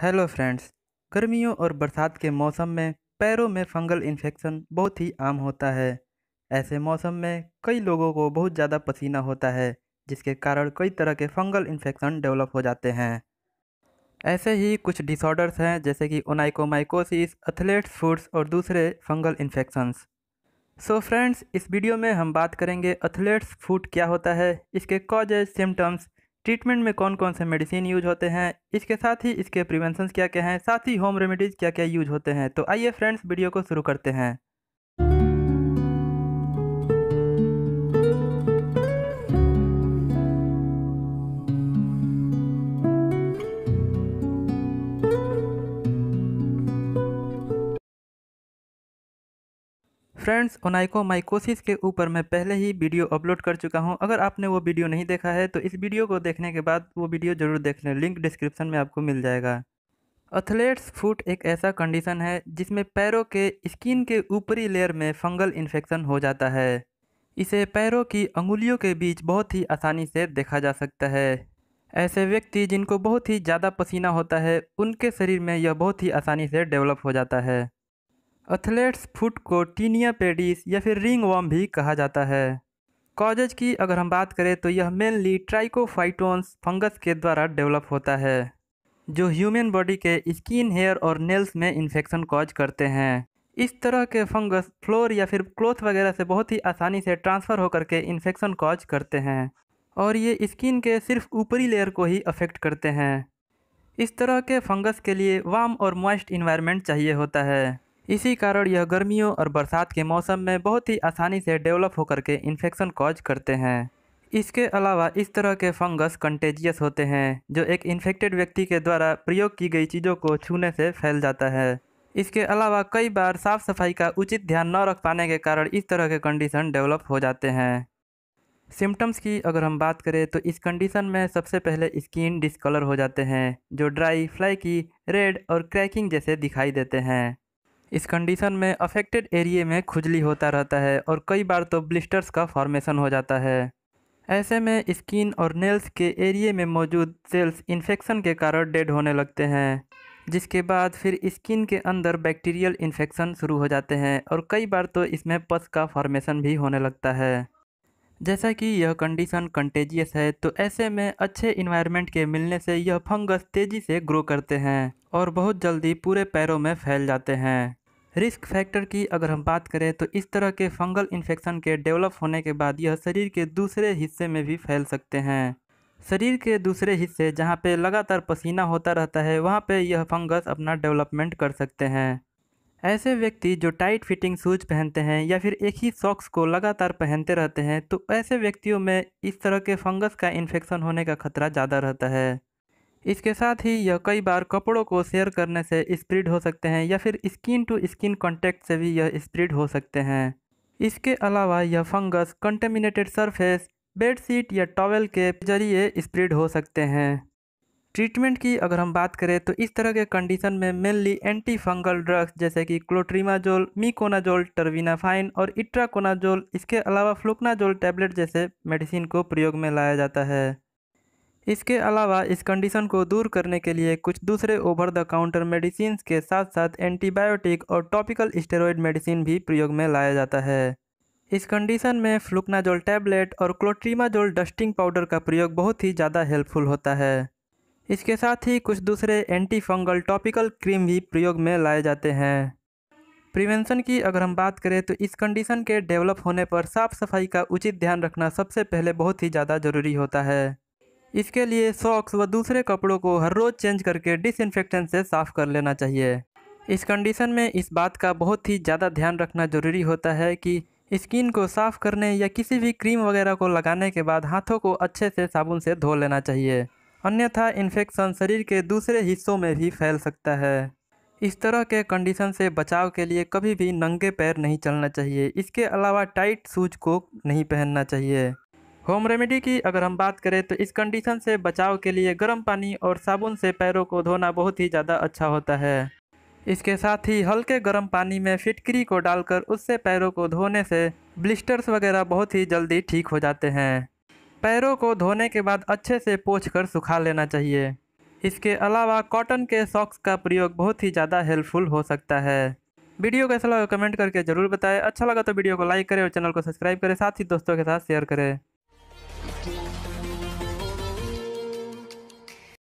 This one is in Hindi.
हेलो फ्रेंड्स गर्मियों और बरसात के मौसम में पैरों में फंगल इन्फेक्शन बहुत ही आम होता है ऐसे मौसम में कई लोगों को बहुत ज़्यादा पसीना होता है जिसके कारण कई तरह के फंगल इन्फेक्शन डेवलप हो जाते हैं ऐसे ही कुछ डिसऑर्डर्स हैं जैसे कि ओनाइकोमाइकोसिस एथलेट्स फूड्स और दूसरे फंगल इन्फेक्शंस सो फ्रेंड्स इस वीडियो में हम बात करेंगे एथलेट्स फूड क्या होता है इसके कॉजेज सिम्टम्स ट्रीटमेंट में कौन कौन से मेडिसिन यूज होते हैं इसके साथ ही इसके प्रिवेंशन क्या क्या हैं साथ ही होम रेमेडीज़ क्या क्या यूज होते हैं तो आइए फ्रेंड्स वीडियो को शुरू करते हैं फ्रेंड्स ओनाइकोमाइकोसिस के ऊपर मैं पहले ही वीडियो अपलोड कर चुका हूं अगर आपने वो वीडियो नहीं देखा है तो इस वीडियो को देखने के बाद वो वीडियो ज़रूर देख लें लिंक डिस्क्रिप्शन में आपको मिल जाएगा अथलेट्स फूट एक ऐसा कंडीशन है जिसमें पैरों के स्किन के ऊपरी लेयर में फंगल इन्फेक्शन हो जाता है इसे पैरों की अंगुलियों के बीच बहुत ही आसानी से देखा जा सकता है ऐसे व्यक्ति जिनको बहुत ही ज़्यादा पसीना होता है उनके शरीर में यह बहुत ही आसानी से डेवलप हो जाता है एथलेट्स फुट को टीनिया पेडिस या फिर रिंग वॉम भी कहा जाता है कॉजेज की अगर हम बात करें तो यह मेनली ट्राइकोफाइटोन्स फंगस के द्वारा डेवलप होता है जो ह्यूमन बॉडी के स्किन हेयर और नेल्स में इन्फेक्शन कॉज करते हैं इस तरह के फंगस फ्लोर या फिर क्लोथ वगैरह से बहुत ही आसानी से ट्रांसफ़र होकर के इन्फेक्शन कॉज करते हैं और ये स्किन के सिर्फ ऊपरी लेयर को ही अफेक्ट करते हैं इस तरह के फंगस के लिए वार्म और मॉइस्ट इन्वायरमेंट चाहिए होता है इसी कारण यह गर्मियों और बरसात के मौसम में बहुत ही आसानी से डेवलप होकर के इन्फेक्शन कॉज करते हैं इसके अलावा इस तरह के फंगस कंटेजियस होते हैं जो एक इन्फेक्टेड व्यक्ति के द्वारा प्रयोग की गई चीज़ों को छूने से फैल जाता है इसके अलावा कई बार साफ सफाई का उचित ध्यान न रख पाने के कारण इस तरह के कंडीशन डेवलप हो जाते हैं सिम्टम्स की अगर हम बात करें तो इस कंडीशन में सबसे पहले स्किन डिसकलर हो जाते हैं जो ड्राई फ्लाई की रेड और क्रैकिंग जैसे दिखाई देते हैं इस कंडीशन में अफेक्टेड एरिए में खुजली होता रहता है और कई बार तो ब्लिस्टर्स का फॉर्मेशन हो जाता है ऐसे में स्किन और नेल्स के एरिए में मौजूद सेल्स इन्फेक्शन के कारण डेड होने लगते हैं जिसके बाद फिर स्किन के अंदर बैक्टीरियल इन्फेक्शन शुरू हो जाते हैं और कई बार तो इसमें पस का फॉर्मेशन भी होने लगता है जैसा कि यह कंडीशन कंटेजियस है तो ऐसे में अच्छे इन्वायरमेंट के मिलने से यह फंगस तेज़ी से ग्रो करते हैं और बहुत जल्दी पूरे पैरों में फैल जाते हैं रिस्क फैक्टर की अगर हम बात करें तो इस तरह के फंगल इन्फेक्शन के डेवलप होने के बाद यह शरीर के दूसरे हिस्से में भी फैल सकते हैं शरीर के दूसरे हिस्से जहाँ पे लगातार पसीना होता रहता है वहाँ पे यह फंगस अपना डेवलपमेंट कर सकते हैं ऐसे व्यक्ति जो टाइट फिटिंग शूज पहनते हैं या फिर एक ही सॉक्स को लगातार पहनते रहते हैं तो ऐसे व्यक्तियों में इस तरह के फंगस का इन्फेक्शन होने का खतरा ज़्यादा रहता है इसके साथ ही यह कई बार कपड़ों को शेयर करने से स्प्रिड हो सकते हैं या फिर स्किन टू स्किन कॉन्टैक्ट से भी यह स्प्रिड हो सकते हैं इसके अलावा यह फंगस कंटेमिनेटेड सरफेस बेडशीट या टॉवल के जरिए स्प्रिड हो सकते हैं ट्रीटमेंट की अगर हम बात करें तो इस तरह के कंडीशन में मेनली एंटी फंगल ड्रग्स जैसे कि क्लोट्रीमाजोल मीकोनाजोल टर्विनाफाइन और इट्राकोनाजोल इसके अलावा फ्लुकनाजोल टैबलेट जैसे मेडिसिन को प्रयोग में लाया जाता है इसके अलावा इस कंडीशन को दूर करने के लिए कुछ दूसरे ओवर द काउंटर मेडिसिन के साथ साथ एंटीबायोटिक और टॉपिकल स्टेरॉयड मेडिसिन भी प्रयोग में लाया जाता है इस कंडीशन में फ्लुकनाजोल टैबलेट और क्लोट्रीमाजोल डस्टिंग पाउडर का प्रयोग बहुत ही ज़्यादा हेल्पफुल होता है इसके साथ ही कुछ दूसरे एंटी फंगल टॉपिकल क्रीम भी प्रयोग में लाए जाते हैं प्रिवेंशन की अगर हम बात करें तो इस कंडीशन के डेवलप होने पर साफ़ सफाई का उचित ध्यान रखना सबसे पहले बहुत ही ज़्यादा ज़रूरी होता है इसके लिए सॉक्स व दूसरे कपड़ों को हर रोज़ चेंज करके डिसइनफेक्टेंट से साफ़ कर लेना चाहिए इस कंडीशन में इस बात का बहुत ही ज़्यादा ध्यान रखना ज़रूरी होता है कि स्किन को साफ़ करने या किसी भी क्रीम वगैरह को लगाने के बाद हाथों को अच्छे से साबुन से धो लेना चाहिए अन्यथा इन्फेक्शन शरीर के दूसरे हिस्सों में भी फैल सकता है इस तरह के कंडीशन से बचाव के लिए कभी भी नंगे पैर नहीं चलना चाहिए इसके अलावा टाइट शूज को नहीं पहनना चाहिए होम रेमेडी की अगर हम बात करें तो इस कंडीशन से बचाव के लिए गर्म पानी और साबुन से पैरों को धोना बहुत ही ज़्यादा अच्छा होता है इसके साथ ही हल्के गर्म पानी में फिटकरी को डालकर उससे पैरों को धोने से ब्लिस्टर्स वगैरह बहुत ही जल्दी ठीक हो जाते हैं पैरों को धोने के बाद अच्छे से पोछ कर सुखा लेना चाहिए इसके अलावा कॉटन के सॉक्स का प्रयोग बहुत ही ज़्यादा हेल्पफुल हो सकता है वीडियो कैसा लगा कमेंट करके ज़रूर बताएं अच्छा लगा तो वीडियो को लाइक करें और चैनल को सब्सक्राइब करें साथ ही दोस्तों के साथ शेयर करें